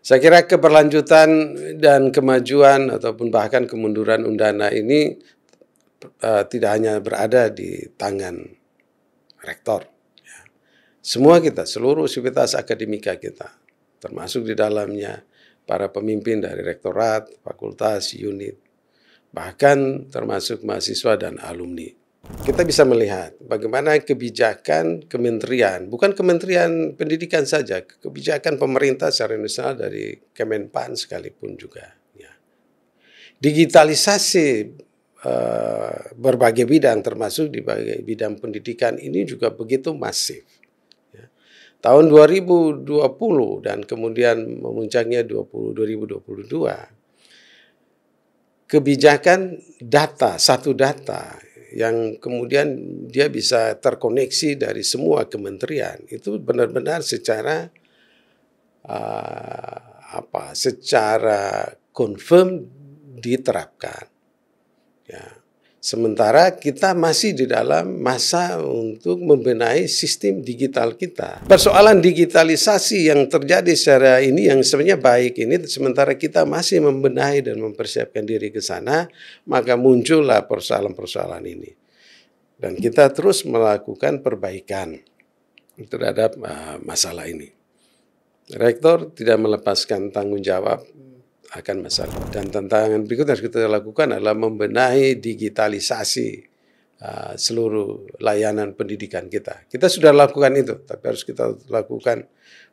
Saya kira keberlanjutan dan kemajuan ataupun bahkan kemunduran undana ini uh, tidak hanya berada di tangan rektor. Ya. Semua kita, seluruh sivitas akademika kita, termasuk di dalamnya para pemimpin dari rektorat, fakultas, unit, bahkan termasuk mahasiswa dan alumni kita bisa melihat bagaimana kebijakan kementerian, bukan kementerian pendidikan saja, kebijakan pemerintah secara nasional dari Kemenpan sekalipun juga. Ya. Digitalisasi Uh, berbagai bidang termasuk di bidang pendidikan ini juga begitu masif. Ya. Tahun 2020 dan kemudian memuncaknya 20, 2022, kebijakan data, satu data yang kemudian dia bisa terkoneksi dari semua kementerian itu benar-benar secara uh, apa secara confirm diterapkan ya Sementara kita masih di dalam masa untuk membenahi sistem digital kita. Persoalan digitalisasi yang terjadi secara ini yang sebenarnya baik ini sementara kita masih membenahi dan mempersiapkan diri ke sana, maka muncullah persoalan-persoalan ini. Dan kita terus melakukan perbaikan terhadap eh, masalah ini. Rektor tidak melepaskan tanggung jawab akan masalah. Dan tantangan berikut yang harus kita lakukan adalah membenahi digitalisasi uh, seluruh layanan pendidikan kita. Kita sudah lakukan itu, tapi harus kita lakukan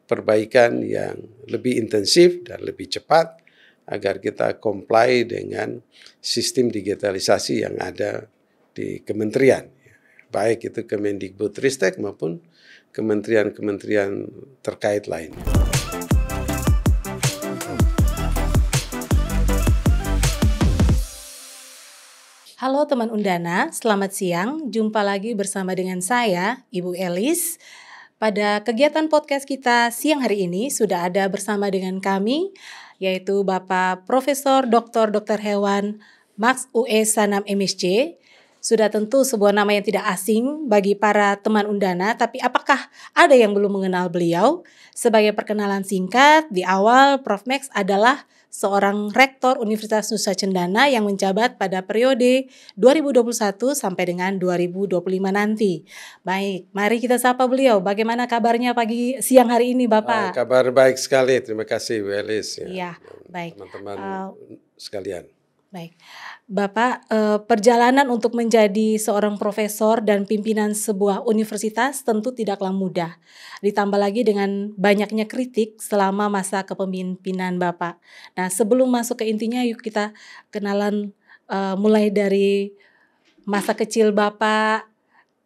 perbaikan yang lebih intensif dan lebih cepat agar kita comply dengan sistem digitalisasi yang ada di kementerian. Baik itu Kemendikbudristek maupun kementerian-kementerian terkait lainnya. Halo teman Undana, selamat siang. Jumpa lagi bersama dengan saya, Ibu Elis. Pada kegiatan podcast kita siang hari ini sudah ada bersama dengan kami yaitu Bapak Profesor Dr. Dr. Hewan Max UE Sanam MSC. Sudah tentu sebuah nama yang tidak asing bagi para teman Undana, tapi apakah ada yang belum mengenal beliau? Sebagai perkenalan singkat, di awal Prof Max adalah seorang rektor Universitas Nusa Cendana yang menjabat pada periode 2021 sampai dengan 2025 nanti. Baik, mari kita sapa beliau. Bagaimana kabarnya pagi siang hari ini, Bapak? Baik, ah, kabar baik sekali. Terima kasih, Bu Elis. Ya, ya baik. Teman-teman uh, sekalian. Baik, Bapak, eh, perjalanan untuk menjadi seorang profesor dan pimpinan sebuah universitas tentu tidaklah mudah. Ditambah lagi dengan banyaknya kritik selama masa kepemimpinan Bapak. Nah, sebelum masuk ke intinya, yuk kita kenalan eh, mulai dari masa kecil Bapak,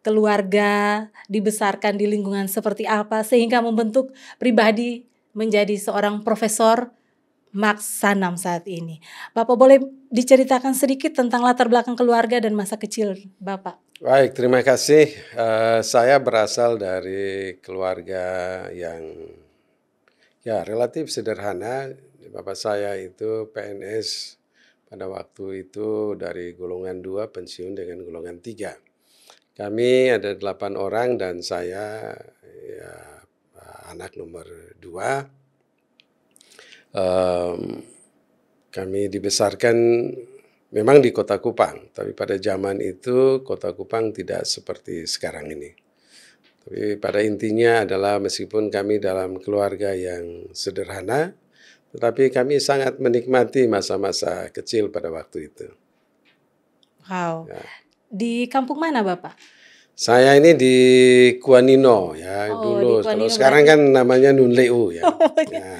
keluarga, dibesarkan di lingkungan seperti apa, sehingga membentuk pribadi menjadi seorang profesor Maksanam saat ini. Bapak boleh diceritakan sedikit tentang latar belakang keluarga dan masa kecil Bapak? Baik, terima kasih. Uh, saya berasal dari keluarga yang ya relatif sederhana. Bapak saya itu PNS pada waktu itu dari golongan 2 pensiun dengan golongan 3. Kami ada delapan orang dan saya ya, anak nomor dua kami dibesarkan memang di kota Kupang, tapi pada zaman itu kota Kupang tidak seperti sekarang ini. Tapi pada intinya adalah meskipun kami dalam keluarga yang sederhana, tetapi kami sangat menikmati masa-masa kecil pada waktu itu. Wow. Ya. Di kampung mana Bapak? Saya ini di Kuanino ya oh, dulu. Kuanino Kalau sekarang kan namanya Nunleu ya. Oh, iya. ya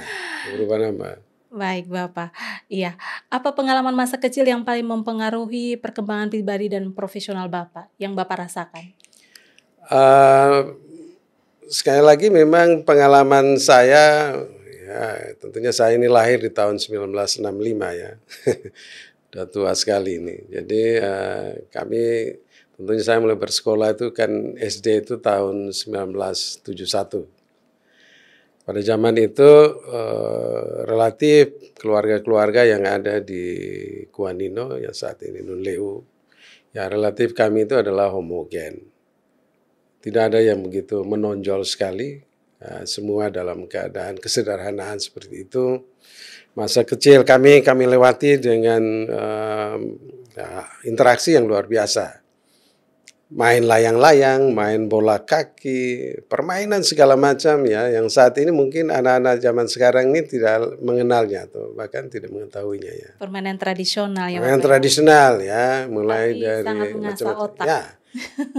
berubah nama. Baik Bapak, iya. Apa pengalaman masa kecil yang paling mempengaruhi perkembangan pribadi dan profesional Bapak yang Bapak rasakan? Uh, sekali lagi memang pengalaman saya, ya, tentunya saya ini lahir di tahun 1965 ya, Sudah tua sekali ini. Jadi uh, kami tentunya saya mulai bersekolah itu kan SD itu tahun 1971. Pada zaman itu eh, relatif keluarga-keluarga yang ada di Kuanino yang saat ini Nunleu, ya relatif kami itu adalah homogen. Tidak ada yang begitu menonjol sekali. Eh, semua dalam keadaan kesederhanaan seperti itu. Masa kecil kami kami lewati dengan eh, ya, interaksi yang luar biasa main layang-layang, main bola kaki, permainan segala macam ya yang saat ini mungkin anak-anak zaman sekarang ini tidak mengenalnya atau bahkan tidak mengetahuinya ya. Permainan tradisional ya. Permainan ya? tradisional ya, mulai Tapi dari macam -macam. otak. Ya.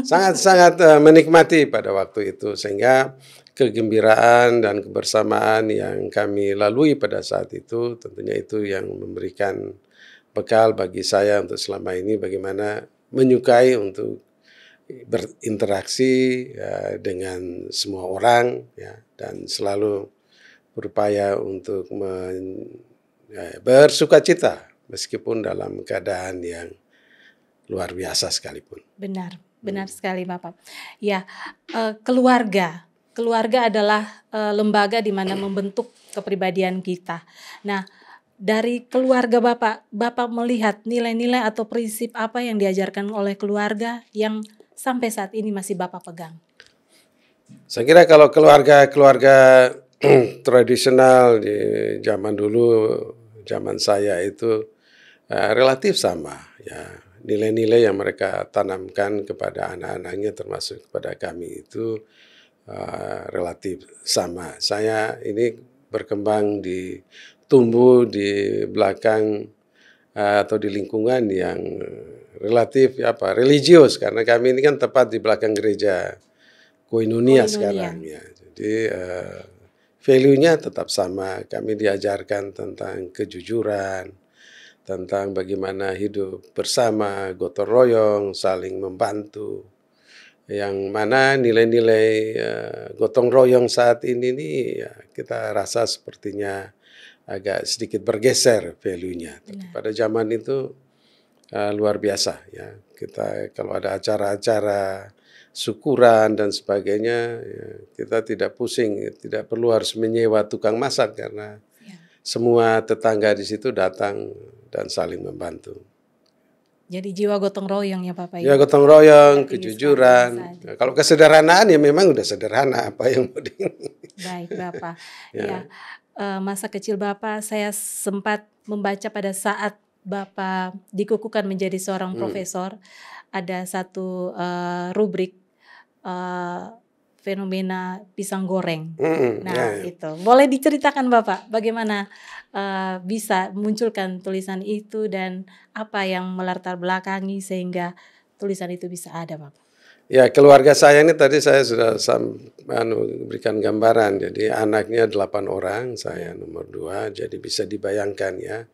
Sangat-sangat eh, menikmati pada waktu itu sehingga kegembiraan dan kebersamaan yang kami lalui pada saat itu tentunya itu yang memberikan bekal bagi saya untuk selama ini bagaimana menyukai untuk berinteraksi ya, dengan semua orang ya, dan selalu berupaya untuk men, ya, bersuka cita meskipun dalam keadaan yang luar biasa sekalipun. Benar, benar hmm. sekali Bapak. Ya, uh, keluarga. Keluarga adalah uh, lembaga di mana membentuk kepribadian kita. Nah, dari keluarga Bapak, Bapak melihat nilai-nilai atau prinsip apa yang diajarkan oleh keluarga yang sampai saat ini masih Bapak pegang? Saya kira kalau keluarga-keluarga tradisional di zaman dulu, zaman saya itu uh, relatif sama ya. Nilai-nilai yang mereka tanamkan kepada anak-anaknya termasuk kepada kami itu uh, relatif sama. Saya ini berkembang di tumbuh di belakang uh, atau di lingkungan yang relatif ya apa religius karena kami ini kan tepat di belakang gereja Koinonia, sekarang ya. Jadi uh, value-nya tetap sama. Kami diajarkan tentang kejujuran, tentang bagaimana hidup bersama, gotong royong, saling membantu. Yang mana nilai-nilai uh, gotong royong saat ini nih ya, kita rasa sepertinya agak sedikit bergeser value-nya. Pada zaman itu Eh, luar biasa ya. Kita kalau ada acara-acara syukuran dan sebagainya, ya, kita tidak pusing, ya. tidak perlu harus menyewa tukang masak karena ya. semua tetangga di situ datang dan saling membantu. Jadi jiwa gotong royong ya Bapak Ibu. Ya gotong royong, Tapi kejujuran. Nah, kalau kesederhanaan ya memang udah sederhana apa yang mau di. Baik Bapak. ya. ya. Eh, masa kecil Bapak saya sempat membaca pada saat Bapak dikukuhkan menjadi seorang hmm. profesor, ada satu uh, rubrik uh, fenomena pisang goreng. Hmm, hmm, nah, ya, ya. itu boleh diceritakan Bapak bagaimana uh, bisa munculkan tulisan itu dan apa yang melatar belakangi sehingga tulisan itu bisa ada, Bapak? Ya, keluarga saya ini tadi saya sudah sam, anu, berikan gambaran. Jadi anaknya delapan orang, saya nomor dua. Jadi bisa dibayangkan ya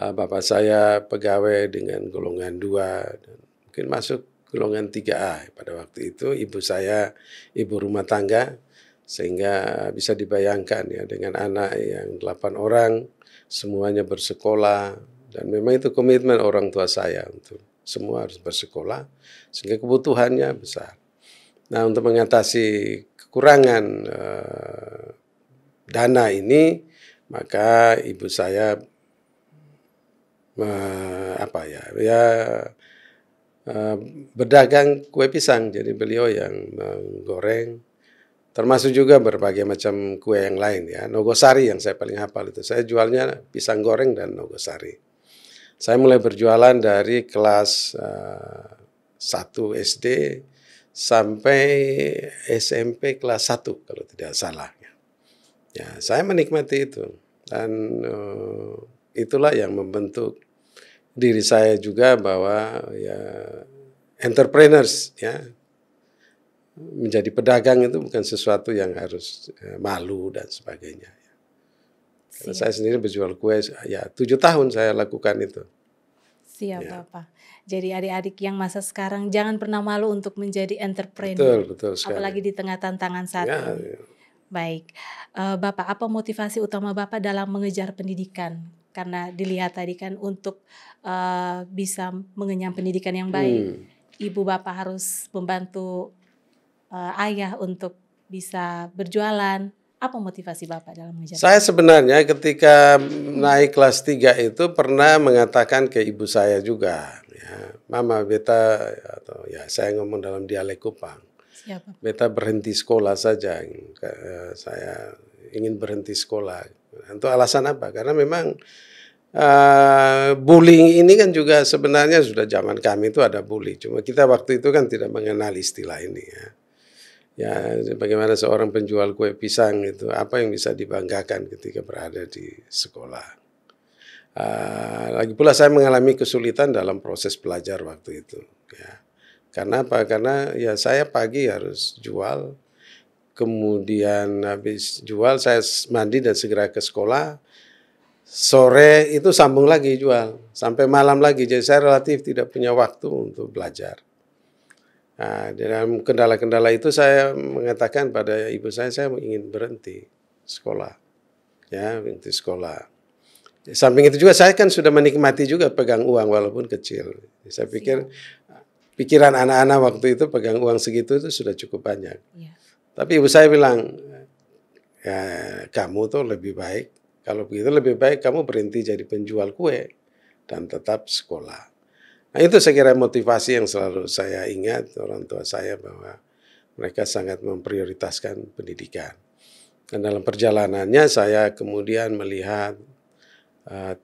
uh, bapak saya pegawai dengan golongan 2 mungkin masuk golongan 3A pada waktu itu ibu saya ibu rumah tangga sehingga bisa dibayangkan ya dengan anak yang 8 orang semuanya bersekolah dan memang itu komitmen orang tua saya untuk semua harus bersekolah sehingga kebutuhannya besar. Nah, untuk mengatasi kekurangan uh, dana ini, maka ibu saya uh, apa ya ya uh, berdagang kue pisang jadi beliau yang menggoreng termasuk juga berbagai macam kue yang lain ya nogosari yang saya paling hafal itu saya jualnya pisang goreng dan nogosari saya mulai berjualan dari kelas uh, 1 SD sampai SMP kelas 1 kalau tidak salah ya saya menikmati itu dan uh, itulah yang membentuk diri saya juga bahwa ya entrepreneurs ya menjadi pedagang itu bukan sesuatu yang harus eh, malu dan sebagainya. Karena saya sendiri berjual kue ya tujuh tahun saya lakukan itu. Siap ya. Bapak. Jadi adik-adik yang masa sekarang jangan pernah malu untuk menjadi entrepreneur. Betul, betul Apalagi di tengah tantangan saat ya, ini. Ya. Baik, uh, Bapak, apa motivasi utama Bapak dalam mengejar pendidikan? karena dilihat tadi kan untuk uh, bisa mengenyam pendidikan yang baik, hmm. ibu bapak harus membantu uh, ayah untuk bisa berjualan. Apa motivasi bapak dalam mengajar? Saya sebenarnya ketika naik kelas 3 itu pernah mengatakan ke ibu saya juga, ya, Mama beta atau ya saya ngomong dalam dialek Kupang. Siapa? Beta berhenti sekolah saja. Eh, saya ingin berhenti sekolah untuk alasan apa? Karena memang uh, bullying ini kan juga sebenarnya sudah zaman kami itu ada bully. Cuma kita waktu itu kan tidak mengenal istilah ini ya. Ya, bagaimana seorang penjual kue pisang itu apa yang bisa dibanggakan ketika berada di sekolah. Uh, lagi pula saya mengalami kesulitan dalam proses belajar waktu itu ya. Karena apa? Karena ya saya pagi harus jual, kemudian habis jual saya mandi dan segera ke sekolah. Sore itu sambung lagi jual sampai malam lagi. Jadi saya relatif tidak punya waktu untuk belajar. Nah, dalam kendala-kendala itu saya mengatakan pada ibu saya saya ingin berhenti sekolah. Ya, berhenti sekolah. Samping itu juga saya kan sudah menikmati juga pegang uang walaupun kecil. Saya pikir pikiran anak-anak waktu itu pegang uang segitu itu sudah cukup banyak. Yeah. Tapi ibu saya bilang, ya, kamu tuh lebih baik, kalau begitu lebih baik kamu berhenti jadi penjual kue dan tetap sekolah. Nah itu saya kira motivasi yang selalu saya ingat orang tua saya bahwa mereka sangat memprioritaskan pendidikan. Dan dalam perjalanannya saya kemudian melihat eh,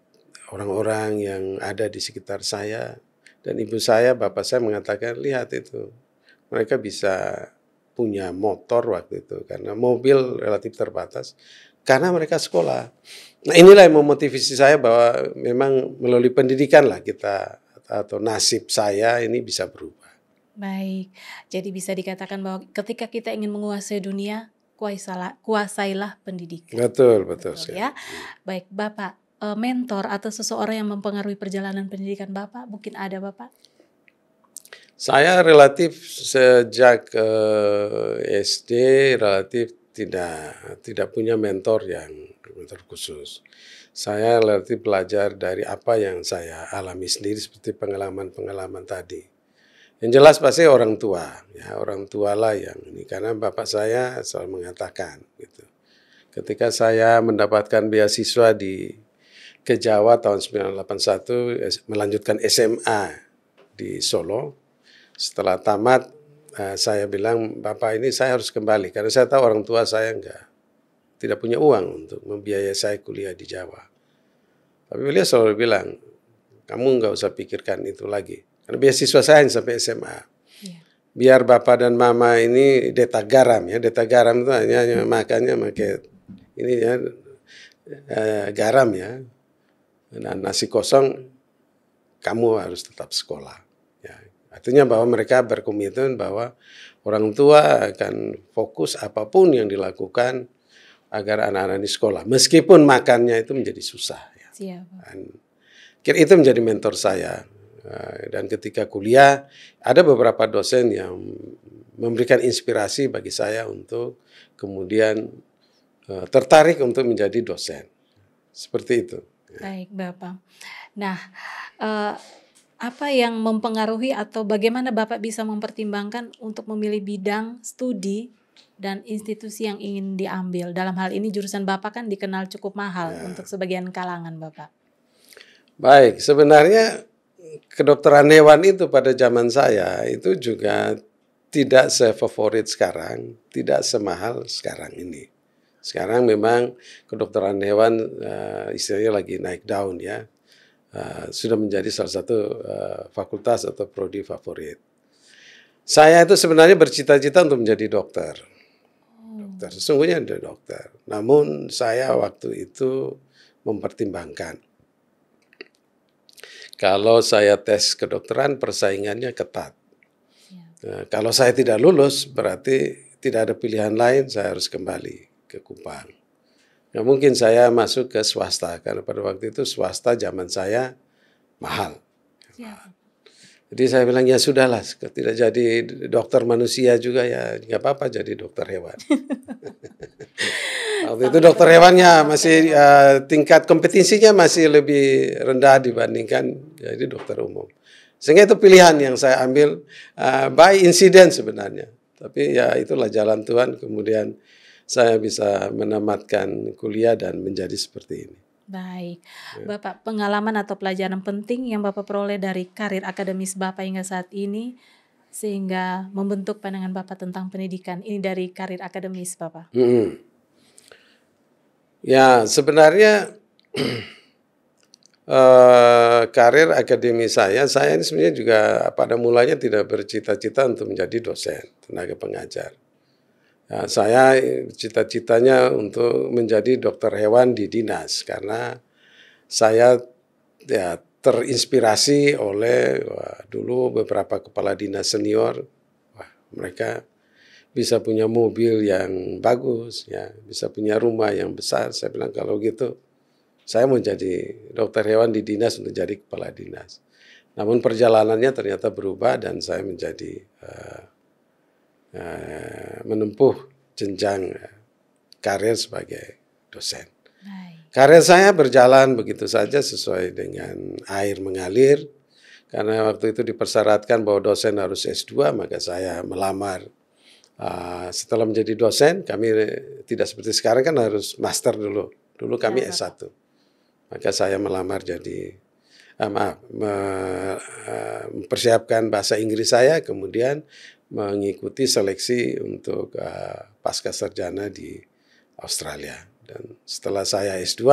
orang-orang uh, orang -orang yang ada di sekitar saya dan ibu saya, bapak saya mengatakan lihat itu mereka bisa punya motor waktu itu karena mobil relatif terbatas karena mereka sekolah. Nah inilah yang memotivasi saya bahwa memang melalui pendidikan lah kita atau nasib saya ini bisa berubah. Baik, jadi bisa dikatakan bahwa ketika kita ingin menguasai dunia, kuasailah, kuasailah pendidikan. Betul, betul. betul ya. Baik, Bapak, eh, mentor atau seseorang yang mempengaruhi perjalanan pendidikan Bapak, mungkin ada Bapak? Saya relatif sejak uh, eh, SD relatif tidak tidak punya mentor yang mentor khusus. Saya relatif belajar dari apa yang saya alami sendiri seperti pengalaman-pengalaman tadi. Yang jelas pasti orang tua, ya orang tua lah yang ini karena bapak saya selalu mengatakan gitu. Ketika saya mendapatkan beasiswa di ke Jawa tahun 1981 melanjutkan SMA di Solo setelah tamat, eh, saya bilang, Bapak ini saya harus kembali. Karena saya tahu orang tua saya enggak, tidak punya uang untuk membiayai saya kuliah di Jawa. Tapi beliau selalu bilang, kamu nggak usah pikirkan itu lagi. Karena beasiswa saya hanya sampai SMA. Yeah. Biar Bapak dan Mama ini deta garam ya. Deta garam itu hanya, hanya makannya pakai ini ya, eh, garam ya. Nah, nasi kosong kamu harus tetap sekolah. Artinya bahwa mereka berkomitmen bahwa orang tua akan fokus apapun yang dilakukan agar anak-anak di sekolah. Meskipun makannya itu menjadi susah. Ya. Dan kira itu menjadi mentor saya. Eh, dan ketika kuliah ada beberapa dosen yang memberikan inspirasi bagi saya untuk kemudian eh, tertarik untuk menjadi dosen. Seperti itu. Baik, Bapak. Nah, eh, apa yang mempengaruhi atau bagaimana Bapak bisa mempertimbangkan untuk memilih bidang studi dan institusi yang ingin diambil. Dalam hal ini jurusan Bapak kan dikenal cukup mahal ya. untuk sebagian kalangan Bapak. Baik, sebenarnya kedokteran hewan itu pada zaman saya itu juga tidak sefavorit sekarang, tidak semahal sekarang ini. Sekarang memang kedokteran hewan uh, istilahnya lagi naik down ya Eh, sudah menjadi salah satu uh, fakultas atau prodi favorit. Saya itu sebenarnya bercita-cita untuk menjadi dokter. Dokter, sesungguhnya ada dokter. Namun saya waktu itu mempertimbangkan kalau saya tes kedokteran persaingannya ketat. Ya. kalau saya tidak lulus berarti tidak ada pilihan lain saya harus kembali ke Kupang. Ya mungkin saya masuk ke swasta karena pada waktu itu swasta zaman saya mahal. Ya. Jadi saya bilang ya sudahlah, tidak jadi dokter manusia juga ya nggak apa-apa jadi dokter hewan. waktu itu dokter hewannya masih uh, tingkat kompetisinya masih lebih rendah dibandingkan jadi dokter umum. Sehingga itu pilihan yang saya ambil uh, by incident sebenarnya. Tapi ya itulah jalan Tuhan kemudian saya bisa menamatkan kuliah dan menjadi seperti ini. Baik, ya. Bapak pengalaman atau pelajaran penting yang Bapak peroleh dari karir akademis Bapak hingga saat ini sehingga membentuk pandangan Bapak tentang pendidikan ini dari karir akademis Bapak. Hmm. Ya sebenarnya uh, karir akademis saya, saya ini sebenarnya juga pada mulanya tidak bercita-cita untuk menjadi dosen tenaga pengajar. Nah, saya eh, cita-citanya untuk menjadi dokter hewan di dinas karena saya ya terinspirasi oleh wah, dulu beberapa kepala dinas senior, wah mereka bisa punya mobil yang bagus, ya bisa punya rumah yang besar. Saya bilang kalau gitu, saya mau jadi dokter hewan di dinas untuk jadi kepala dinas. Namun perjalanannya ternyata berubah dan saya menjadi uh, Eh, menempuh jenjang eh, karir sebagai dosen. karya Karir saya berjalan begitu saja sesuai dengan air mengalir. Karena waktu itu dipersyaratkan bahwa dosen harus S2, maka saya melamar. Uh, setelah menjadi dosen, kami eh, tidak seperti sekarang kan harus master dulu. Dulu iya, kami ya, S1. Maka saya melamar jadi, uh, maaf, me, uh, mempersiapkan bahasa Inggris saya, kemudian mengikuti seleksi untuk uh, pasca sarjana di Australia. Dan setelah saya S2,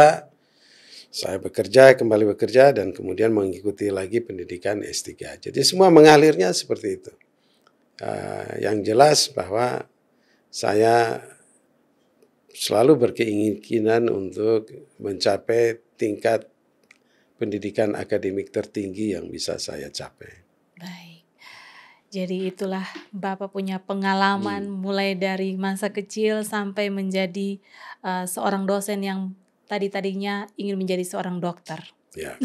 saya bekerja, kembali bekerja, dan kemudian mengikuti lagi pendidikan S3. Jadi semua mengalirnya seperti itu. Uh, yang jelas bahwa saya selalu berkeinginan untuk mencapai tingkat pendidikan akademik tertinggi yang bisa saya capai. Baik. Jadi itulah Bapak punya pengalaman hmm. mulai dari masa kecil sampai menjadi uh, seorang dosen yang tadi-tadinya ingin menjadi seorang dokter. Ya.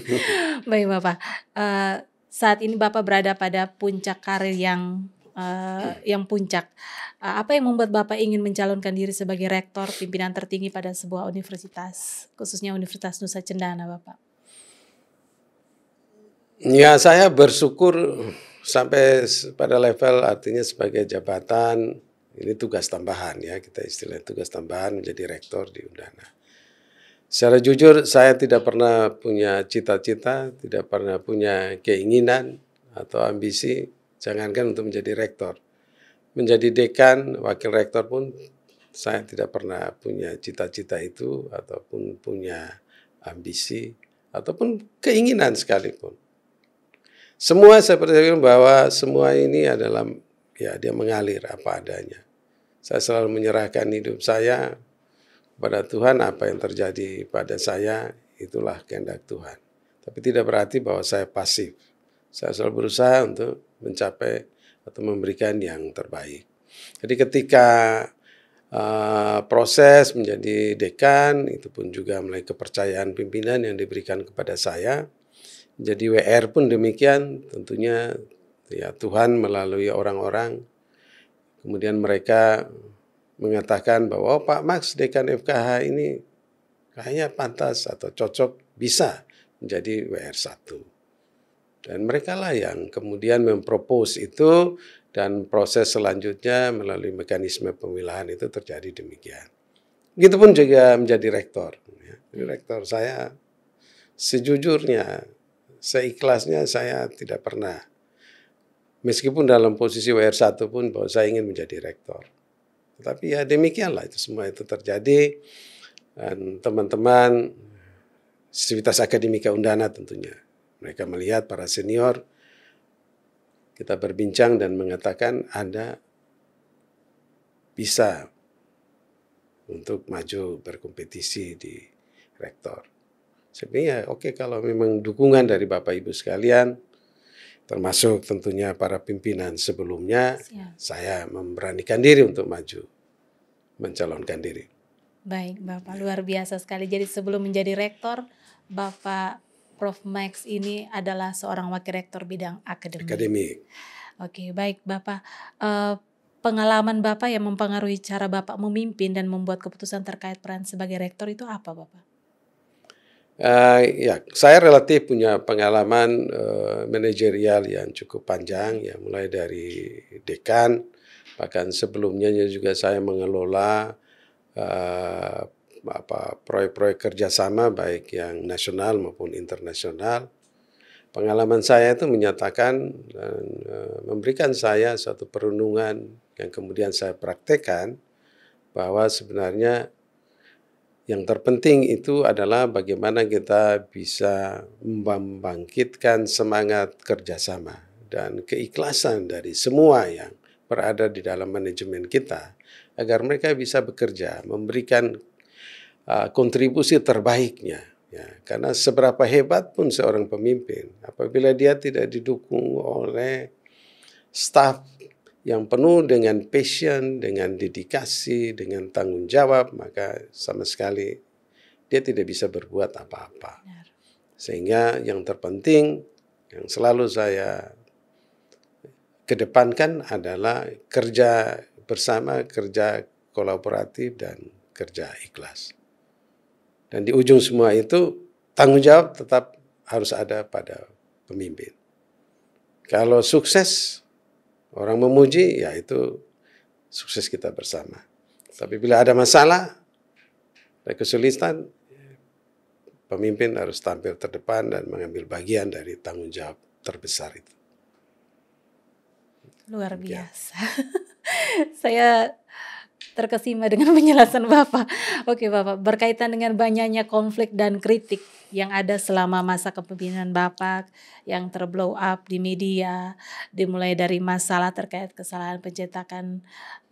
Baik Bapak, uh, saat ini Bapak berada pada puncak karir yang uh, yang puncak. Uh, apa yang membuat Bapak ingin mencalonkan diri sebagai rektor pimpinan tertinggi pada sebuah universitas, khususnya Universitas Nusa Cendana Bapak? Ya saya bersyukur sampai pada level artinya sebagai jabatan ini tugas tambahan ya kita istilah tugas tambahan menjadi rektor di Undana. Secara jujur saya tidak pernah punya cita-cita, tidak pernah punya keinginan atau ambisi jangankan untuk menjadi rektor. Menjadi dekan, wakil rektor pun saya tidak pernah punya cita-cita itu ataupun punya ambisi ataupun keinginan sekalipun. Semua saya percaya bahwa semua ini adalah ya dia mengalir apa adanya. Saya selalu menyerahkan hidup saya kepada Tuhan apa yang terjadi pada saya itulah kehendak Tuhan. Tapi tidak berarti bahwa saya pasif. Saya selalu berusaha untuk mencapai atau memberikan yang terbaik. Jadi ketika uh, proses menjadi dekan itu pun juga mulai kepercayaan pimpinan yang diberikan kepada saya jadi WR pun demikian, tentunya ya Tuhan melalui orang-orang kemudian mereka mengatakan bahwa oh, Pak Max dekan FKH ini kayaknya pantas atau cocok bisa menjadi WR1. Dan mereka lah yang kemudian mempropos itu dan proses selanjutnya melalui mekanisme pemilihan itu terjadi demikian. Gitu pun juga menjadi rektor. Ya. Rektor saya sejujurnya seikhlasnya saya tidak pernah. Meskipun dalam posisi WR1 pun bahwa saya ingin menjadi rektor. Tapi ya demikianlah itu semua itu terjadi. Dan teman-teman Sivitas Akademika Undana tentunya. Mereka melihat para senior kita berbincang dan mengatakan Anda bisa untuk maju berkompetisi di rektor sebenarnya oke okay, kalau memang dukungan dari Bapak Ibu sekalian termasuk tentunya para pimpinan sebelumnya Siap. saya memberanikan diri untuk maju mencalonkan diri. Baik, Bapak luar biasa sekali. Jadi sebelum menjadi rektor, Bapak Prof Max ini adalah seorang wakil rektor bidang akademik. Akademik. Oke, baik Bapak. Uh, pengalaman Bapak yang mempengaruhi cara Bapak memimpin dan membuat keputusan terkait peran sebagai rektor itu apa Bapak? Uh, ya, saya relatif punya pengalaman uh, manajerial yang cukup panjang, ya mulai dari dekan, bahkan sebelumnya juga saya mengelola uh, proyek-proyek kerjasama baik yang nasional maupun internasional. Pengalaman saya itu menyatakan dan uh, memberikan saya satu perenungan yang kemudian saya praktekkan bahwa sebenarnya yang terpenting itu adalah bagaimana kita bisa membangkitkan semangat kerjasama dan keikhlasan dari semua yang berada di dalam manajemen kita agar mereka bisa bekerja memberikan uh, kontribusi terbaiknya ya karena seberapa hebat pun seorang pemimpin apabila dia tidak didukung oleh staff yang penuh dengan passion, dengan dedikasi, dengan tanggung jawab, maka sama sekali dia tidak bisa berbuat apa-apa. Sehingga yang terpenting yang selalu saya kedepankan adalah kerja bersama, kerja kolaboratif dan kerja ikhlas. Dan di ujung semua itu tanggung jawab tetap harus ada pada pemimpin. Kalau sukses Orang memuji, ya itu sukses kita bersama. Tapi bila ada masalah, ada kesulitan, pemimpin harus tampil terdepan dan mengambil bagian dari tanggung jawab terbesar itu. Luar biasa. Ya. Saya terkesima dengan penjelasan Bapak. Oke Bapak, berkaitan dengan banyaknya konflik dan kritik yang ada selama masa kepemimpinan Bapak yang terblow up di media, dimulai dari masalah terkait kesalahan pencetakan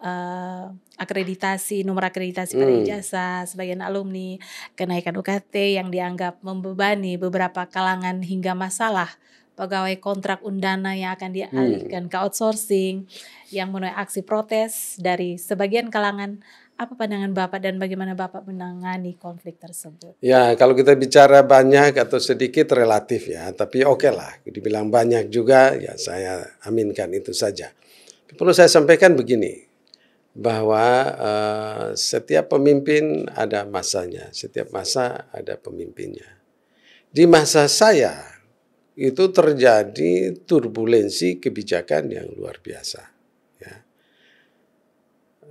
uh, akreditasi, nomor akreditasi hmm. pada ijazah sebagian alumni, kenaikan UKT yang dianggap membebani beberapa kalangan hingga masalah pegawai kontrak undana yang akan dialihkan hmm. ke outsourcing, yang menuai aksi protes dari sebagian kalangan. Apa pandangan Bapak dan bagaimana Bapak menangani konflik tersebut? Ya, kalau kita bicara banyak atau sedikit relatif ya, tapi oke okay lah. Dibilang banyak juga, ya saya aminkan itu saja. Perlu saya sampaikan begini, bahwa uh, setiap pemimpin ada masanya, setiap masa ada pemimpinnya. Di masa saya itu terjadi turbulensi kebijakan yang luar biasa. Ya.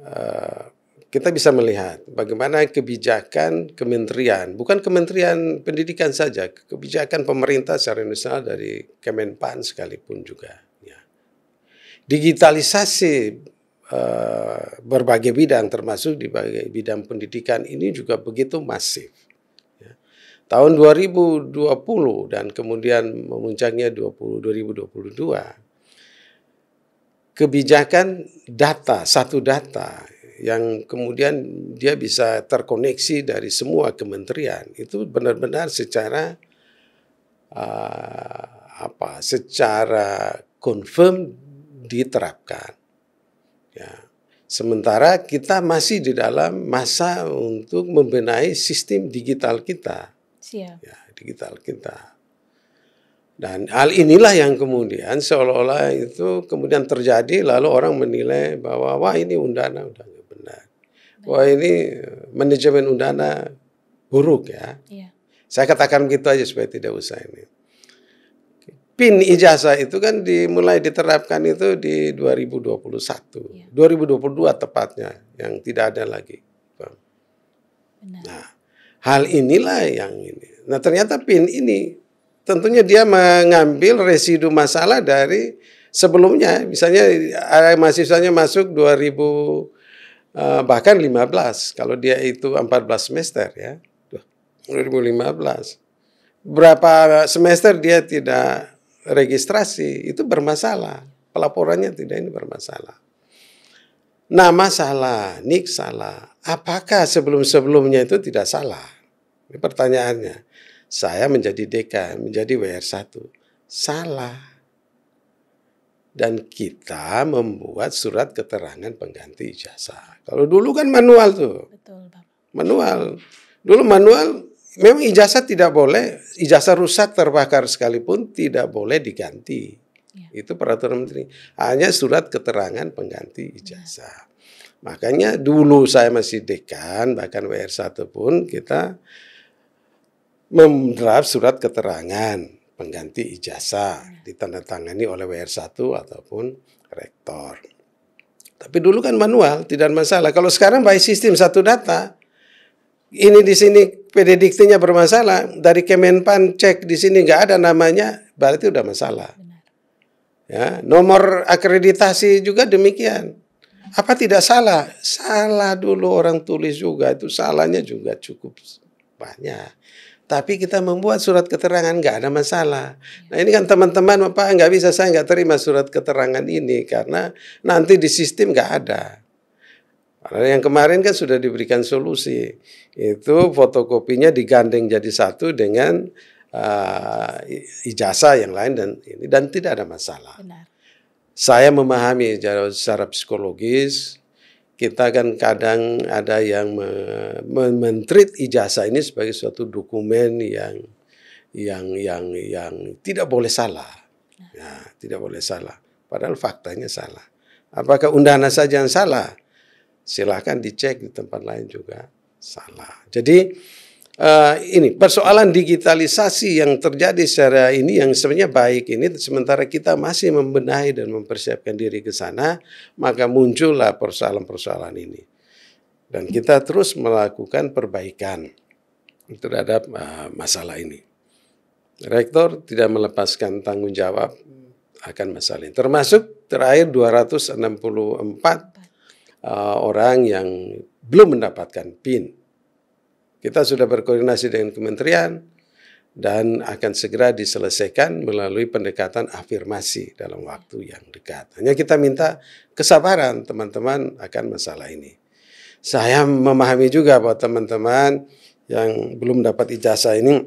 Eh, kita bisa melihat bagaimana kebijakan kementerian, bukan kementerian pendidikan saja, kebijakan pemerintah secara nasional dari Kemenpan sekalipun juga. Ya. Digitalisasi eh, berbagai bidang termasuk di bidang pendidikan ini juga begitu masif tahun 2020 dan kemudian memuncaknya 20, 2022 kebijakan data satu data yang kemudian dia bisa terkoneksi dari semua kementerian itu benar-benar secara uh, apa secara confirm diterapkan ya sementara kita masih di dalam masa untuk membenahi sistem digital kita Siap. Ya, digital kita. Dan hal inilah yang kemudian seolah-olah itu kemudian terjadi lalu orang menilai bahwa wah ini undana undana benar. Wah ini manajemen undana buruk ya. Iya. Saya katakan begitu aja supaya tidak usah ini. PIN ijazah itu kan dimulai diterapkan itu di 2021. Ya. 2022 tepatnya yang tidak ada lagi. Benar. Nah, Hal inilah yang ini. Nah ternyata pin ini tentunya dia mengambil residu masalah dari sebelumnya. Misalnya eh, mahasiswanya masuk 2000 eh, bahkan 15 kalau dia itu 14 semester ya. 2015. Berapa semester dia tidak registrasi itu bermasalah. Pelaporannya tidak ini bermasalah. Nama salah, nik salah. Apakah sebelum-sebelumnya itu tidak salah? Ini pertanyaannya. Saya menjadi dekan, menjadi WR1. Salah. Dan kita membuat surat keterangan pengganti ijazah. Kalau dulu kan manual tuh. Manual. Dulu manual memang ijazah tidak boleh, ijazah rusak terbakar sekalipun tidak boleh diganti. Ya. Itu peraturan menteri. Hanya surat keterangan pengganti iya. ijazah. Ya. Makanya dulu saya masih dekan, bahkan WR1 pun kita menerap surat keterangan pengganti ijazah iya. ditandatangani oleh WR1 ataupun rektor. Tapi dulu kan manual, tidak masalah. Kalau sekarang by sistem satu data, ini di sini pedediktinya bermasalah, dari Kemenpan cek di sini nggak ada namanya, berarti udah masalah. Ya, nomor akreditasi juga demikian. Apa tidak salah? Salah dulu orang tulis juga, itu salahnya juga cukup banyak tapi kita membuat surat keterangan nggak ada masalah. Nah ini kan teman-teman Pak nggak bisa saya nggak terima surat keterangan ini karena nanti di sistem nggak ada. Padahal yang kemarin kan sudah diberikan solusi itu fotokopinya digandeng jadi satu dengan uh, ijazah yang lain dan ini dan tidak ada masalah. Benar. Saya memahami secara, secara psikologis kita kan kadang ada yang me ijazah ini sebagai suatu dokumen yang yang yang yang tidak boleh salah. ya, tidak boleh salah. Padahal faktanya salah. Apakah undangan saja yang salah? Silahkan dicek di tempat lain juga salah. Jadi Eh, ini persoalan digitalisasi yang terjadi secara ini yang sebenarnya baik ini sementara kita masih membenahi dan mempersiapkan diri ke sana maka muncullah persoalan-persoalan ini dan kita terus melakukan perbaikan terhadap uh, masalah ini. Rektor tidak melepaskan tanggung jawab akan masalah ini. Termasuk terakhir 264 uh, eh, orang yang belum mendapatkan PIN kita sudah berkoordinasi dengan kementerian dan akan segera diselesaikan melalui pendekatan afirmasi dalam waktu yang dekat. Hanya kita minta kesabaran teman-teman akan masalah ini. Saya memahami juga bahwa teman-teman yang belum dapat ijazah ini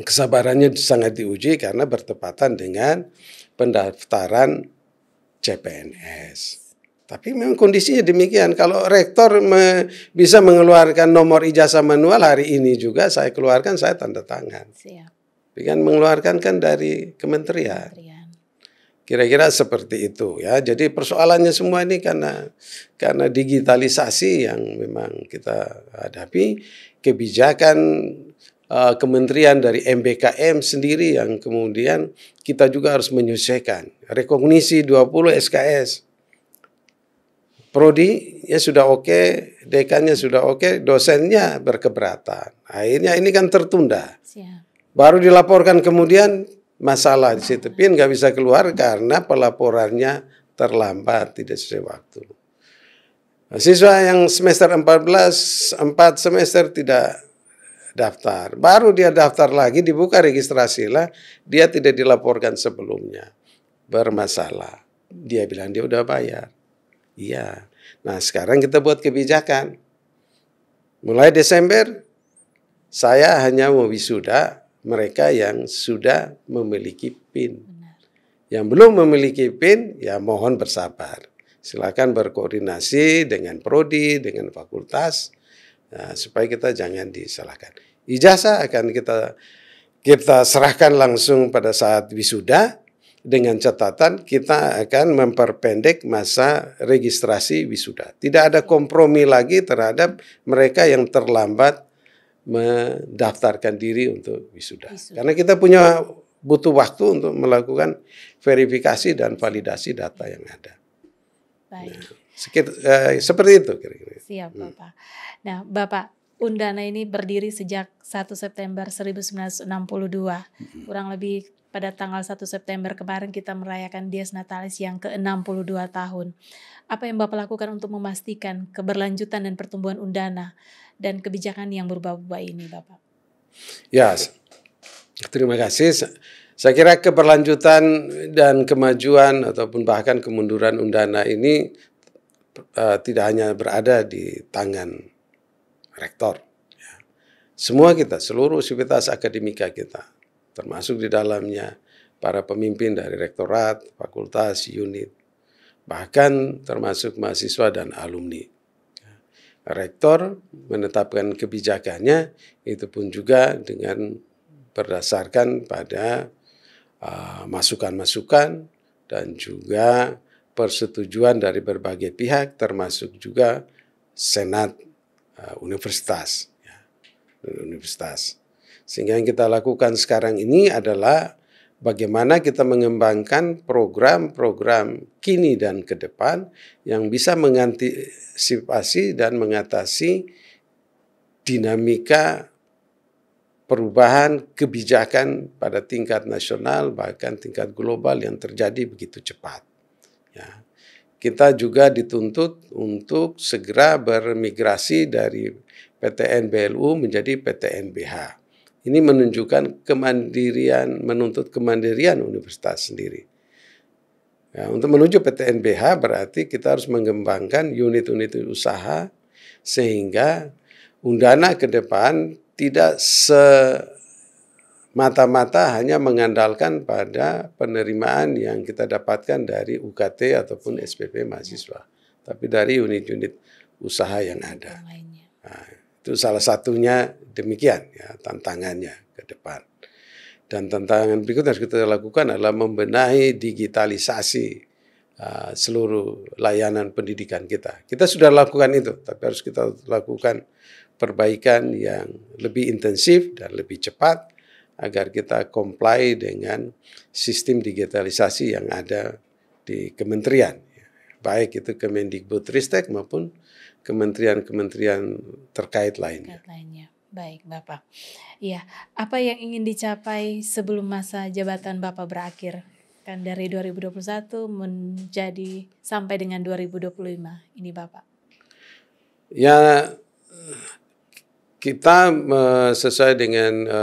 kesabarannya sangat diuji karena bertepatan dengan pendaftaran CPNS. Tapi memang kondisinya demikian. Kalau rektor me, bisa mengeluarkan nomor ijazah manual hari ini juga saya keluarkan, saya tanda tangan. Siap. Dengan mengeluarkan kan dari kementerian. Kira-kira seperti itu ya. Jadi persoalannya semua ini karena karena digitalisasi yang memang kita hadapi, kebijakan uh, kementerian dari MBKM sendiri yang kemudian kita juga harus menyesuaikan. Rekognisi 20 SKS prodi ya sudah oke, okay, dekannya sudah oke, okay, dosennya berkeberatan. Akhirnya ini kan tertunda. Baru dilaporkan kemudian masalah di situ. Pin nggak bisa keluar karena pelaporannya terlambat, tidak sesuai waktu. siswa yang semester 14, 4 semester tidak daftar. Baru dia daftar lagi, dibuka registrasi lah, dia tidak dilaporkan sebelumnya. Bermasalah. Dia bilang dia udah bayar. Iya. Nah, sekarang kita buat kebijakan. Mulai Desember, saya hanya mau wisuda mereka yang sudah memiliki PIN. Yang belum memiliki PIN, ya mohon bersabar. Silakan berkoordinasi dengan prodi, dengan fakultas, nah, supaya kita jangan disalahkan. Ijazah akan kita kita serahkan langsung pada saat wisuda, dengan catatan kita akan memperpendek masa registrasi wisuda. Tidak ada kompromi lagi terhadap mereka yang terlambat mendaftarkan diri untuk wisuda. wisuda. Karena kita punya butuh waktu untuk melakukan verifikasi dan validasi data yang ada. Baik. Nah, sekit, eh, seperti itu kira-kira. Siap, hmm. Bapak. Hmm. Nah, Bapak, Undana ini berdiri sejak 1 September 1962. Hmm. Kurang lebih pada tanggal 1 September kemarin kita merayakan Dies Natalis yang ke-62 tahun. Apa yang Bapak lakukan untuk memastikan keberlanjutan dan pertumbuhan undana dan kebijakan yang berubah-ubah ini Bapak? Ya, terima kasih. Saya kira keberlanjutan dan kemajuan ataupun bahkan kemunduran undana ini uh, tidak hanya berada di tangan rektor. Ya. Semua kita, seluruh sivitas akademika kita, termasuk di dalamnya para pemimpin dari rektorat, fakultas, unit, bahkan termasuk mahasiswa dan alumni. Rektor menetapkan kebijakannya itu pun juga dengan berdasarkan pada ah, masukan-masukan uh, dan juga persetujuan dari berbagai pihak termasuk juga senat uh, universitas ya, universitas sehingga yang kita lakukan sekarang ini adalah bagaimana kita mengembangkan program-program kini dan ke depan yang bisa mengantisipasi dan mengatasi dinamika perubahan kebijakan pada tingkat nasional bahkan tingkat global yang terjadi begitu cepat. Ya. Kita juga dituntut untuk segera bermigrasi dari PTN BLU menjadi PTN BH ini menunjukkan kemandirian, menuntut kemandirian universitas sendiri. Ya, untuk menuju PTNBH berarti kita harus mengembangkan unit-unit usaha sehingga undana ke depan tidak semata-mata hanya mengandalkan pada penerimaan yang kita dapatkan dari UKT ataupun SPP mahasiswa, tapi dari unit-unit usaha yang ada. Nah, itu salah satunya Demikian ya tantangannya ke depan. Dan tantangan berikut yang harus kita lakukan adalah membenahi digitalisasi uh, seluruh layanan pendidikan kita. Kita sudah lakukan itu, tapi harus kita lakukan perbaikan yang lebih intensif dan lebih cepat agar kita comply dengan sistem digitalisasi yang ada di kementerian. Baik itu Kemendikbudristek maupun kementerian-kementerian terkait lainnya. Terkait lainnya. Baik, Bapak. ya apa yang ingin dicapai sebelum masa jabatan Bapak berakhir? Kan dari 2021 menjadi sampai dengan 2025. Ini Bapak. Ya kita sesuai dengan e,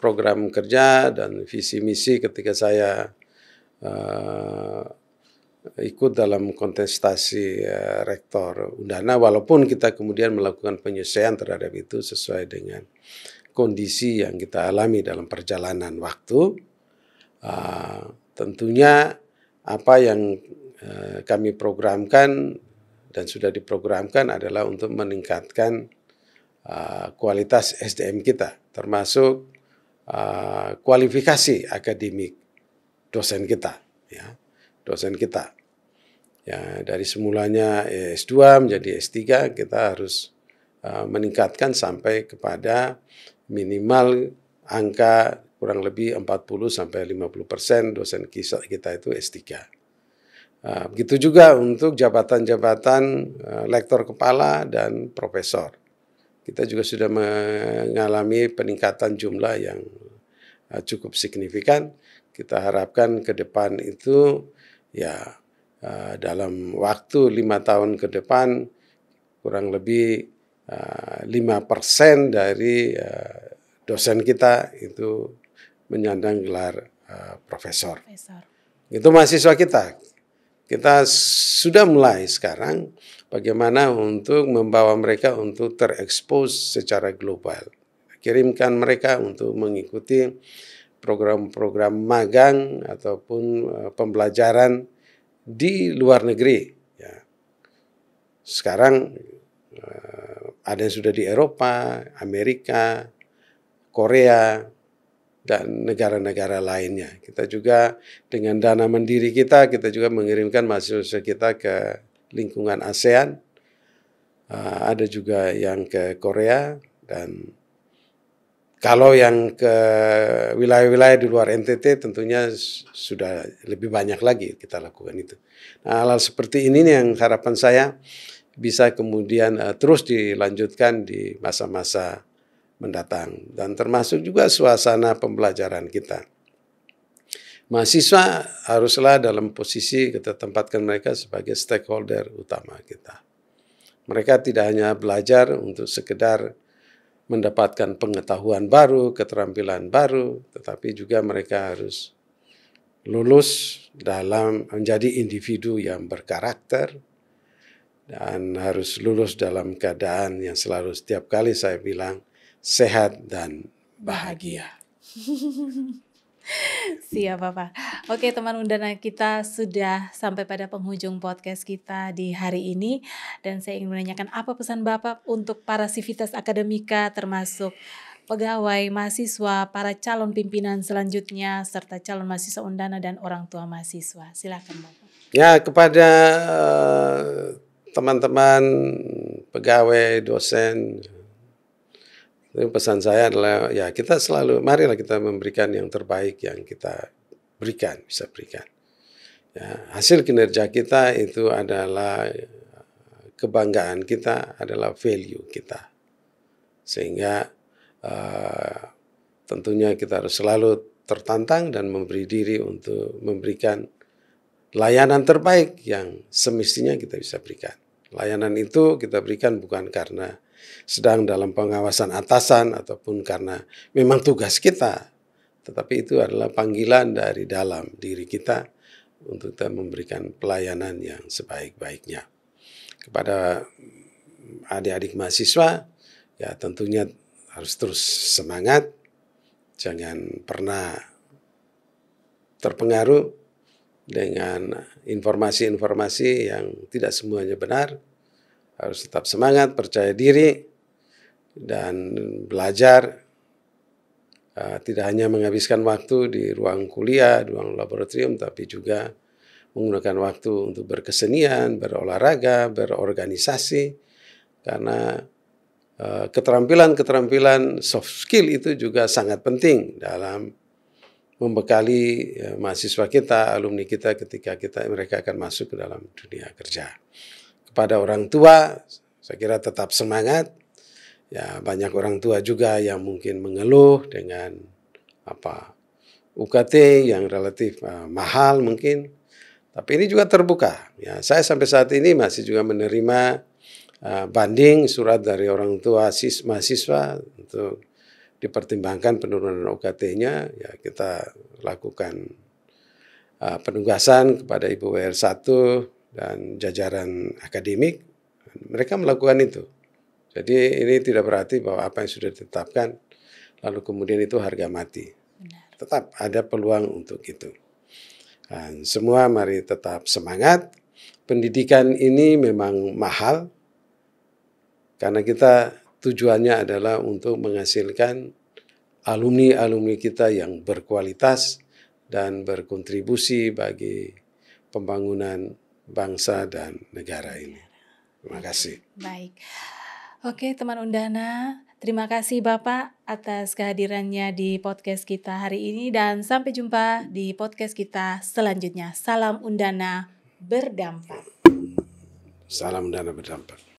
program kerja dan visi misi ketika saya e, ikut dalam kontestasi eh, rektor Undana walaupun kita kemudian melakukan penyesuaian terhadap itu sesuai dengan kondisi yang kita alami dalam perjalanan waktu ah, tentunya apa yang eh, kami programkan dan sudah diprogramkan adalah untuk meningkatkan ah, kualitas SDM kita termasuk ah, kualifikasi akademik dosen kita ya dosen kita Ya, dari semulanya eh, S2 menjadi S3 kita harus uh, meningkatkan sampai kepada minimal angka kurang lebih 40 sampai 50 persen dosen kita itu S3. Uh, eh, begitu juga untuk jabatan-jabatan uh, lektor kepala dan profesor. Kita juga sudah mengalami peningkatan jumlah yang uh, cukup signifikan. Kita harapkan ke depan itu ya uh, dalam waktu lima tahun ke depan kurang lebih ah, lima uh, persen dari uh, dosen kita itu menyandang gelar uh, profesor. profesor. Itu mahasiswa kita. Kita sudah mulai sekarang bagaimana untuk membawa mereka untuk terekspos secara global. Kirimkan mereka untuk mengikuti program-program magang ataupun pembelajaran di luar negeri. Ya. Sekarang eh, ada yang sudah di Eropa, Amerika, Korea, dan negara-negara lainnya. Kita juga dengan dana mandiri kita, kita juga mengirimkan mahasiswa kita ke lingkungan ASEAN. Uh, ada juga yang ke Korea dan kalau yang ke wilayah-wilayah di luar NTT tentunya sudah lebih banyak lagi kita lakukan itu. Nah, hal-hal seperti ini yang harapan saya bisa kemudian uh, terus dilanjutkan di masa-masa mendatang dan termasuk juga suasana pembelajaran kita. Mahasiswa haruslah dalam posisi kita tempatkan mereka sebagai stakeholder utama kita. Mereka tidak hanya belajar untuk sekedar mendapatkan pengetahuan baru, keterampilan baru, tetapi juga mereka harus lulus dalam menjadi individu yang berkarakter dan harus lulus dalam keadaan yang selalu setiap kali saya bilang sehat dan bahagia. Siap Bapak. Oke teman undana kita sudah sampai pada penghujung podcast kita di hari ini dan saya ingin menanyakan apa pesan Bapak untuk para sivitas akademika termasuk pegawai, mahasiswa, para calon pimpinan selanjutnya serta calon mahasiswa undana dan orang tua mahasiswa. Silakan Bapak. Ya kepada eh, teman-teman uh, pegawai, dosen, tapi pesan saya adalah ya kita selalu marilah kita memberikan yang terbaik yang kita berikan bisa berikan. Ya, hasil kinerja kita itu adalah kebanggaan kita adalah value kita. Sehingga uh, tentunya kita harus selalu tertantang dan memberi diri untuk memberikan layanan terbaik yang semestinya kita bisa berikan. Layanan itu kita berikan bukan karena sedang dalam pengawasan atasan ataupun karena memang tugas kita. Tetapi itu adalah panggilan dari dalam diri kita untuk kita memberikan pelayanan yang sebaik-baiknya. Kepada adik-adik mahasiswa, ya tentunya harus terus semangat, jangan pernah terpengaruh dengan informasi-informasi yang tidak semuanya benar, harus tetap semangat, percaya diri, dan belajar. Uh, tidak hanya menghabiskan waktu di ruang kuliah, di ruang laboratorium, tapi juga menggunakan waktu untuk berkesenian, berolahraga, berorganisasi, karena eh, keterampilan-keterampilan uh, soft skill itu juga sangat penting dalam membekali ya, mahasiswa kita, alumni kita ketika kita mereka akan masuk ke dalam dunia kerja kepada orang tua, saya kira tetap semangat. Ya, banyak orang tua juga yang mungkin mengeluh dengan apa UKT yang relatif uh, mahal mungkin. Tapi ini juga terbuka. Ya, saya sampai saat ini masih juga menerima uh, banding surat dari orang tua sis, mahasiswa untuk dipertimbangkan penurunan UKT-nya. Ya, kita lakukan eh, penugasan kepada Ibu WR1 dan jajaran akademik mereka melakukan itu. Jadi ini tidak berarti bahwa apa yang sudah ditetapkan lalu kemudian itu harga mati. Tetap ada peluang untuk itu. Dan semua mari tetap semangat. Pendidikan ini memang mahal karena kita tujuannya adalah untuk menghasilkan alumni-alumni kita yang berkualitas dan berkontribusi bagi pembangunan bangsa dan negara ini. Terima kasih. Baik. Oke, teman Undana, terima kasih Bapak atas kehadirannya di podcast kita hari ini dan sampai jumpa di podcast kita selanjutnya. Salam Undana berdampak. Salam Undana berdampak.